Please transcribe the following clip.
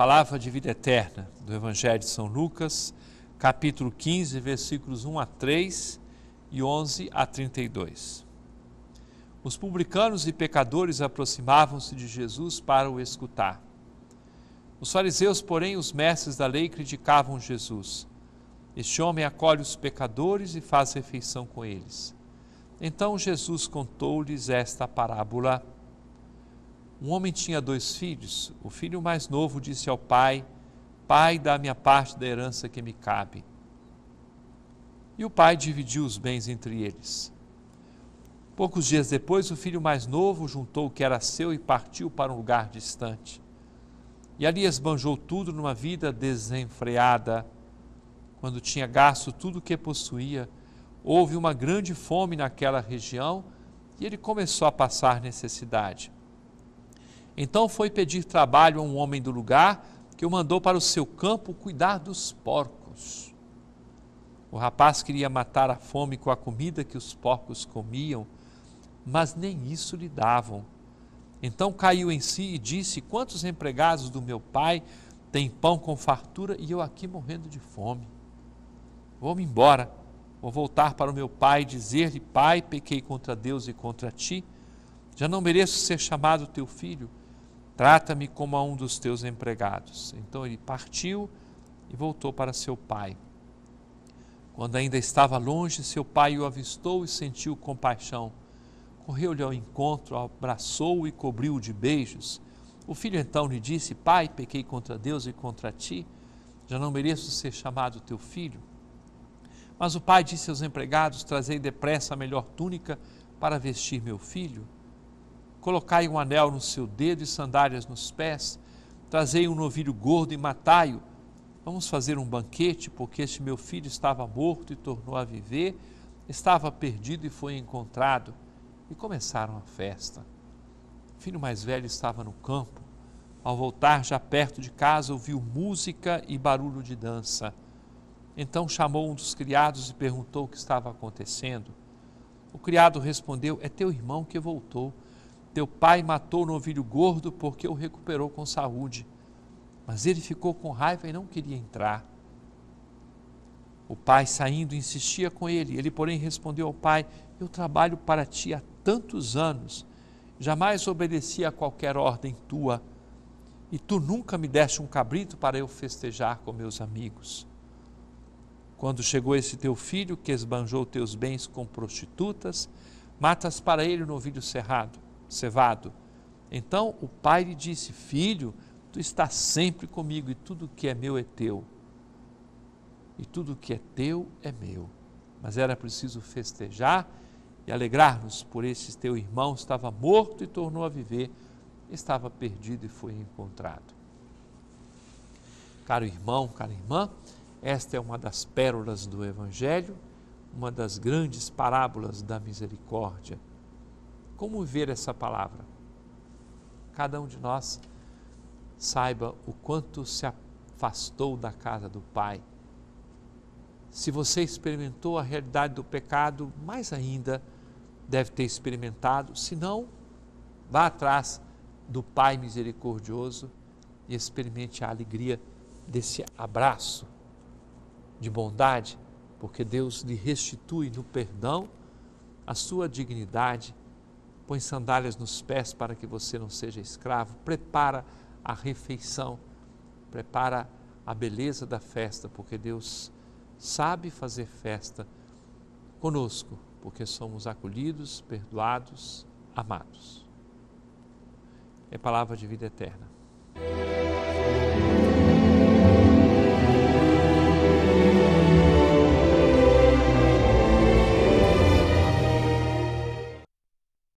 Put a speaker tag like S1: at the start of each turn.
S1: Palavra de vida eterna do Evangelho de São Lucas, capítulo 15, versículos 1 a 3 e 11 a 32. Os publicanos e pecadores aproximavam-se de Jesus para o escutar. Os fariseus, porém, os mestres da lei, criticavam Jesus. Este homem acolhe os pecadores e faz refeição com eles. Então Jesus contou-lhes esta parábola um homem tinha dois filhos. O filho mais novo disse ao pai: Pai, dá minha parte da herança que me cabe. E o pai dividiu os bens entre eles. Poucos dias depois, o filho mais novo juntou o que era seu e partiu para um lugar distante. E ali esbanjou tudo numa vida desenfreada. Quando tinha gasto tudo o que possuía, houve uma grande fome naquela região e ele começou a passar necessidade. Então foi pedir trabalho a um homem do lugar, que o mandou para o seu campo cuidar dos porcos. O rapaz queria matar a fome com a comida que os porcos comiam, mas nem isso lhe davam. Então caiu em si e disse: Quantos empregados do meu pai têm pão com fartura e eu aqui morrendo de fome? Vou-me embora, vou voltar para o meu pai e dizer-lhe: Pai, pequei contra Deus e contra ti, já não mereço ser chamado teu filho Trata-me como a um dos teus empregados. Então ele partiu e voltou para seu pai. Quando ainda estava longe, seu pai o avistou e sentiu compaixão. Correu-lhe ao encontro, abraçou-o e cobriu-o de beijos. O filho então lhe disse: Pai, pequei contra Deus e contra ti, já não mereço ser chamado teu filho. Mas o pai disse aos empregados: Trazei depressa a melhor túnica para vestir meu filho Colocai um anel no seu dedo e sandálias nos pés. Trazei um novilho gordo e matai-o. Vamos fazer um banquete, porque este meu filho estava morto e tornou a viver, estava perdido e foi encontrado. E começaram a festa. O filho mais velho estava no campo. Ao voltar já perto de casa, ouviu música e barulho de dança. Então chamou um dos criados e perguntou o que estava acontecendo. O criado respondeu: É teu irmão que voltou teu pai matou o novilho gordo porque o recuperou com saúde. Mas ele ficou com raiva e não queria entrar. O pai, saindo, insistia com ele. Ele, porém, respondeu ao pai: Eu trabalho para ti há tantos anos. Jamais obedeci a qualquer ordem tua. E tu nunca me deste um cabrito para eu festejar com meus amigos. Quando chegou esse teu filho, que esbanjou teus bens com prostitutas, matas para ele o novilho cerrado cevado. Então o pai lhe disse: Filho, tu estás sempre comigo, e tudo que é meu é teu. E tudo que é teu é meu. Mas era preciso festejar e alegrar-nos por esse teu irmão estava morto e tornou a viver, estava perdido e foi encontrado. Caro irmão, cara irmã, esta é uma das pérolas do Evangelho, uma das grandes parábolas da misericórdia. Como ver essa palavra? Cada um de nós saiba o quanto se afastou da casa do Pai. Se você experimentou a realidade do pecado, mais ainda deve ter experimentado. Se não, vá atrás do Pai misericordioso e experimente a alegria desse abraço de bondade, porque Deus lhe restitui no perdão a sua dignidade põe sandálias nos pés para que você não seja escravo, prepara a refeição, prepara a beleza da festa, porque Deus sabe fazer festa conosco, porque somos acolhidos, perdoados, amados. É palavra de vida eterna.